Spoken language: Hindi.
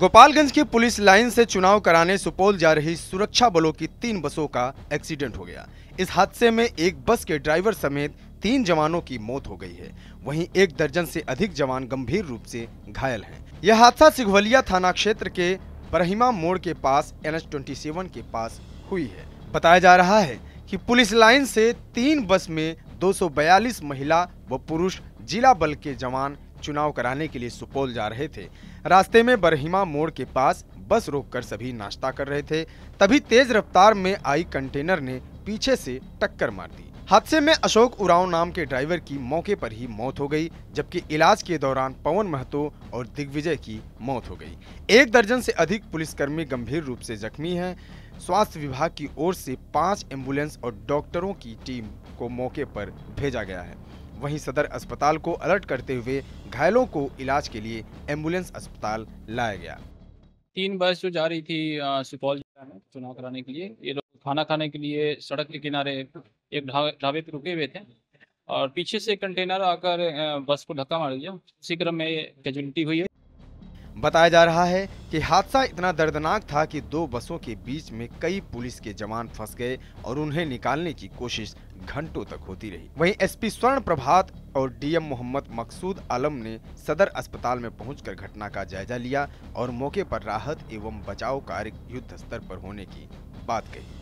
गोपालगंज की पुलिस लाइन से चुनाव कराने सुपौल जा रही सुरक्षा बलों की तीन बसों का एक्सीडेंट हो गया इस हादसे में एक बस के ड्राइवर समेत तीन जवानों की मौत हो गई है वहीं एक दर्जन से अधिक जवान गंभीर रूप से घायल हैं। यह हादसा सिघवलिया थाना क्षेत्र के बरहिमा मोड़ के पास एन के पास हुई है बताया जा रहा है की पुलिस लाइन से तीन बस में दो महिला व पुरुष जिला बल के जवान चुनाव कराने के लिए सुपौल जा रहे थे रास्ते में बरहिमा मोड़ के पास बस रोककर सभी नाश्ता कर रहे थे तभी तेज रफ्तार में आई कंटेनर ने पीछे से टक्कर मार दी हादसे में अशोक उराव नाम के ड्राइवर की मौके पर ही मौत हो गई जबकि इलाज के दौरान पवन महतो और दिग्विजय की मौत हो गई एक दर्जन से अधिक पुलिसकर्मी गंभीर रूप से जख्मी हैं स्वास्थ्य विभाग की ओर से पांच एम्बुलेंस और डॉक्टरों की टीम को मौके पर भेजा गया है वहीं सदर अस्पताल को अलर्ट करते हुए घायलों को इलाज के लिए एम्बुलेंस अस्पताल लाया गया तीन बस जो जा रही थी सुपौल जिला में चुनाव कराने के लिए ये लोग खाना खाने के लिए सड़क के किनारे एक ढाबे पर रुके हुए थे और पीछे से कंटेनर आकर बस को धक्का मार दिया उसी क्रम में कैजुअलिटी हुई है बताया जा रहा है कि हादसा इतना दर्दनाक था कि दो बसों के बीच में कई पुलिस के जवान फंस गए और उन्हें निकालने की कोशिश घंटों तक होती रही वहीं एसपी स्वर्ण प्रभात और डीएम मोहम्मद मकसूद आलम ने सदर अस्पताल में पहुंचकर घटना का जायजा लिया और मौके पर राहत एवं बचाव कार्य युद्ध स्तर पर होने की बात कही